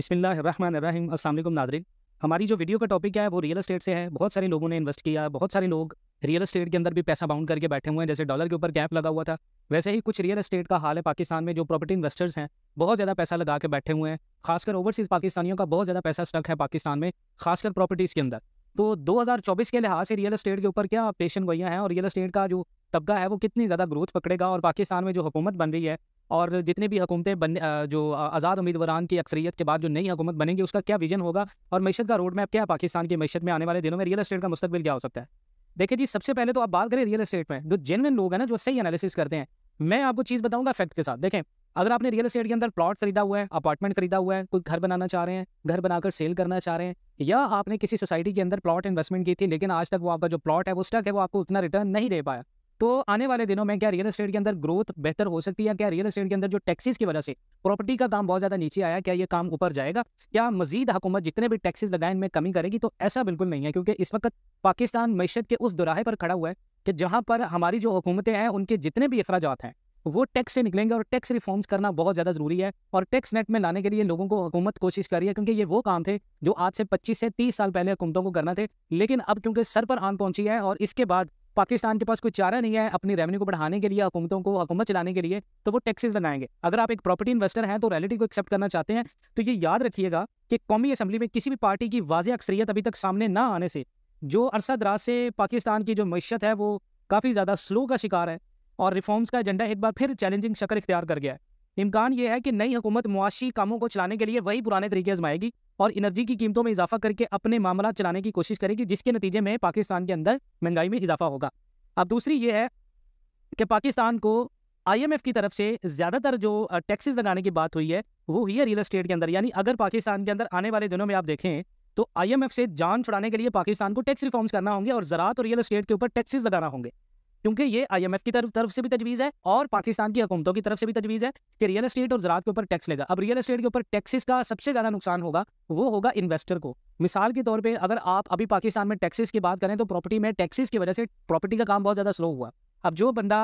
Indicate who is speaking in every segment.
Speaker 1: बिसमीम असल नाजरीन हमारी जो वीडियो का टॉपिक क्या है वो रियल एस्टेट से है बहुत सारे लोगों ने इन्वेस्ट किया बहुत सारे लोग रियल एस्टेट के अंदर भी पैसा बाउंड करके बैठे हुए हैं जैसे डॉलर के ऊपर कैप लगा हुआ था वैसे ही कुछ रियल एस्टेट का हाल है पाकिस्तान में जो प्रॉपर्टी इन्वेस्टर्स हैं बहुत ज़्यादा पैसा लगा के बैठे हुए हैं खासकर ओवरसीज़ पाकिस्तानियों का बहुत ज़्यादा पैसा स्टक है पाकिस्तान में खासकर प्रॉपर्टीज़ के अंदर तो 2024 के लिहाज से रियल एस्टेट के ऊपर क्या पेशन गोइयाँ हैं और रियल एस्टेट का जो तबका है वो कितनी ज़्यादा ग्रोथ पकड़ेगा और पाकिस्तान में जो हुकूमत बन रही है और जितने भी हुकूमतें बन जो आज़ाद उम्मीदवारान की अक्सरियत के बाद जो नई हुकूमत बनेगी उसका क्या विजन होगा और मीशत का रोड मैप क्या है पाकिस्तान की मीशत में आने वाले दिनों में रियल एस्टेट का मुस्तबिल क्या हो सकता है देखिए जी सबसे पहले तो आप बात करें रियल एस्टेट में जो जेनविन लोग हैं ना जो सही एनालिसिस करते हैं मैं आपको चीज़ बताऊँगा फैक्ट के साथ देखें अगर आपने रियल एस्टेट के अंदर प्लॉट खरीदा हुआ है अपार्टमेंट खरीदा हुआ है कुछ घर बनाना चाह रहे हैं घर बनाकर सेल करना चाह रहे हैं या आपने किसी सोसाइटी के अंदर प्लॉट इन्वेस्टमेंट की थी लेकिन आज तक वो आपका जो प्लॉट है वो स्टक है वो आपको उतना रिटर्न नहीं दे पाया तो आने वाले दिनों में क्या रियल एस्टेट के अंदर ग्रोथ बेहतर हो सकती है क्या रियल एस्टेट के अंदर जो टैक्सीज की वजह से प्रॉपर्टी का काम बहुत ज़्यादा नीचे आया क्या ये काम ऊपर जाएगा क्या मजीद हुकूमत जितने भी टैक्सीज लगाए इनमें कमी करेगी तो ऐसा बिल्कुल नहीं है क्योंकि इस वक्त पाकिस्तान मीशत के उस दुराहे पर खड़ा हुआ है कि जहाँ पर हमारी जो हुकूमतें हैं उनके जितने भी अखराज हैं वो टैक्स से निकलेंगे और टैक्स रिफॉर्म्स करना बहुत ज़्यादा ज़रूरी है और टैक्स नेट में लाने के लिए लोगों को हुकूमत कोशिश कर रही है क्योंकि ये वो काम थे जो आज से पच्चीस से तीस साल पहले हुकूमतों को करना थे लेकिन अब क्योंकि सर पर आन पहुंची है और इसके बाद पाकिस्तान के पास कोई चारा नहीं है अपनी रेवेन्यू को बढ़ाने के लिए हुकूमतों को हुकूमत चलाने के लिए तो वो टैक्सेस लगाएंगे अगर आप एक प्रॉपर्टी इन्वेस्टर हैं तो रैलिटी को एक्सेप्ट करना चाहते हैं तो ये याद रखिएगा कि कौमी असम्बली में किसी भी पार्टी की वाजह अक्सरियत अभी तक सामने ना आने से जो अरसा दराज से पाकिस्तान की जो मीशत है वो काफ़ी ज़्यादा स्लो का शिकार है और रिफॉर्म्स का एजेंडा एक बार फिर चैलेंजिंग शक्ल इख्तियार कर गया है इम्कान यह है कि नई हुकूमत मुआशी कामों को चलाने के लिए वही पुराने तरीके आजमाएगी और एनर्जी की कीमतों में इजाफा करके अपने मामला चलाने की कोशिश करेगी जिसके नतीजे में पाकिस्तान के अंदर महंगाई में इजाफा होगा अब दूसरी ये है कि पाकिस्तान को आईएमएफ की तरफ से ज़्यादातर जो टैक्सेस लगाने की बात हुई है वो हुई है रियल इस्टेट के अंदर यानी अगर पाकिस्तान के अंदर आने वाले दिनों में आप देखें तो आईएमएफ से जान छुड़ाने के लिए पाकिस्तान को टैक्स रिफॉर्म्स करना होंगे और ज़रात और रियल इस्टेट के ऊपर टैक्सेस लगाना होंगे क्योंकि ये आईएमएफ की तरफ तरफ से भी तजवीज़ है और पाकिस्तान की हुकूमतों की तरफ से भी तजवीज़ है कि रियल एस्टेट और ज़रात के ऊपर टैक्स लेगा अब रियल एस्टेट के ऊपर टैक्सेस का सबसे ज़्यादा नुकसान होगा वो होगा इन्वेस्टर को मिसाल के तौर पर अगर आप अभी पाकिस्तान में टैक्सेस की बात करें तो प्रॉपर्टी में टैक्सेस की वजह से प्रॉपर्टी का काम बहुत ज़्यादा स्लो हुआ अब जो बंदा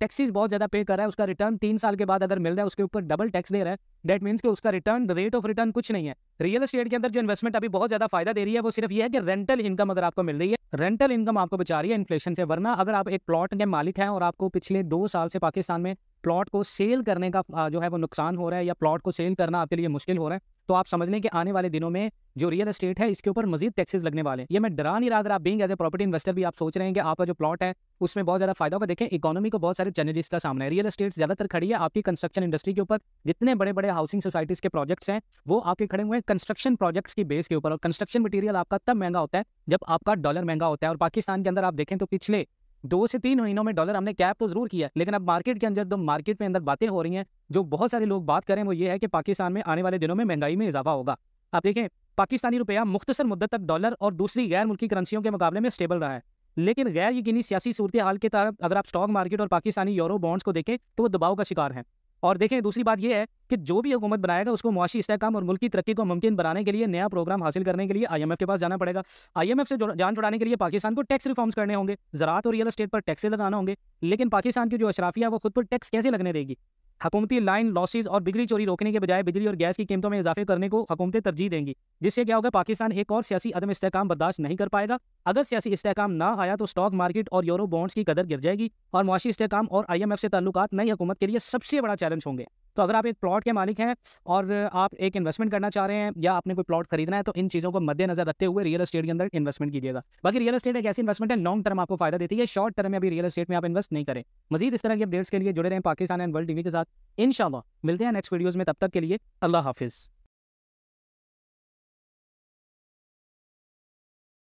Speaker 1: टैक्सेस बहुत ज़्यादा पे कर रहा है उसका रिटर्न तीन साल के बाद अगर मिल रहा है उसके ऊपर डबल टैक्स दे रहा है डेट मीन्स कि उसका रिटर्न रेट ऑफ रिटर्न कुछ नहीं है रियल एस्टेट के अंदर जो इन्वेस्टमेंट अभी बहुत ज़्यादा फायदा दे रही है वो सिर्फ ये है कि रेंटल इनकम अगर आपको मिल रही है रेंटल इनकम आपको बचा रही है इन्फ्लेशन से वरना अगर आप एक प्लॉट के मालिक हैं और आपको पिछले दो साल से पाकिस्तान में प्लॉट को सेल करने का जो है वो नुकसान हो रहा है या प्लॉट को सेल करना आपके लिए मुश्किल हो रहा है तो आप समझ लें कि आने वाले दिनों में जो रियल एस्टेट है इसके ऊपर मजीद टैक्सेस लगने वाले हैं ये मैं डरा नहीं रहा अगर आप being as a property investor भी आप सोच रहे हैं कि आपका जो प्लॉट है उसमें बहुत ज़्यादा फायदा होगा देखें इकोनॉमी को बहुत सारे चैलेंजेस का सामना है रियल एस्टेट ज़्यादातर खड़ी है आपकी कंस्ट्रक्शन इंडस्ट्री के ऊपर जितने बड़े बड़े हाउसिंग सोसाइटीज़ के प्रोजेक्ट्स हैं वो आपके खड़े हुए हैं कंस्ट्रक्शन प्रोजेक्ट्स की बेस के ऊपर और कंस्ट्रक्शन मटीरियल आपका तब महंगा होता है जब आपका डॉलर महंगा होता है और पाकिस्तान के अंदर आप देखें तो पिछले दो से तीन महीनों में डॉलर हमने कैप तो जरूर किया लेकिन अब मार्केट के अंदर जो तो मार्केट के अंदर बातें हो रही हैं जो बहुत सारे लोग बात करें वो ये है कि पाकिस्तान में आने वाले दिनों में महंगाई में इजाफा होगा आप देखें पाकिस्तानी रुपया मुख्तसर मुद्दत तक डॉलर और दूसरी गैर मुल्की करेंसियों के मुकाबले में स्टेबल रहा है लेकिन गैर यकीनी सियासी सूरत हाल के तरफ अगर आप स्टॉक मार्केट और पाकिस्तानी यूरो बॉन्ड्स को देखें तो वो दबाव का शिकार हैं और देखें दूसरी बात यह है कि जो भी हुकूमत बनाएगा उसको मुआशी इसकाम और मुल्क की तरक्की को मुमकिन बनाने के लिए नया प्रोग्राम हासिल करने के लिए आईएमएफ के पास जाना पड़ेगा आईएमएफ से जान छुड़ाने के लिए पाकिस्तान को टैक्स रिफॉर्म्स करने होंगे ज़रात और रियल स्टेट पर टैक्से लगाना होंगे लेकिन पाकिस्तान की जो अशराफिया वो खुद पर टैक्स कैसे लगने देगी हकूमती लाइन लॉसेज और बिजली चोरी रोकने के बजाय बिजली और गैस की कीमतों में इजाफे करने को हुकूमतें तरजीह देंगी जिससे क्या होगा पाकिस्तान एक और सियासी अदम इसकाम बर्दाश्त नहीं कर पाएगा अगर सियासी इसकाम ना आया तो स्टॉक मार्केट और यूरो बॉन्ड्स की कदर गिर जाएगी और मुआशी इसकाम और आई एम एफ से ताल्लुक नई हुकूमत के लिए सबसे बड़ा चैलेंज होंगे तो अगर आप एक प्लॉट के मालिक हैं और आप एक इन्वेस्टमेंट करना चाह रहे हैं या आपने कोई प्लॉट खरीदना है तो इन चीज़ों को मद्देनजर रखते हुए रियल एस्टेट के अंदर इन्वेस्टमेंट कीजिएगा बाकी रियल एस्टेट एक ऐसी इन्वेस्टमेंट है लॉन्ग टर्म आपको फायदा देती है शॉर्ट टर्म में अभी रियल एस्टेट में आप इन्वेस्ट नहीं करें मजीद इस तरह के अपडेट्स के लिए जुड़े रहे पाकिस्तान एंड वर्ल्ड टीवी के साथ इन मिलते हैं नेक्स्ट वीडियोज़ में तब तक के लिए अल्लाह हाफिज़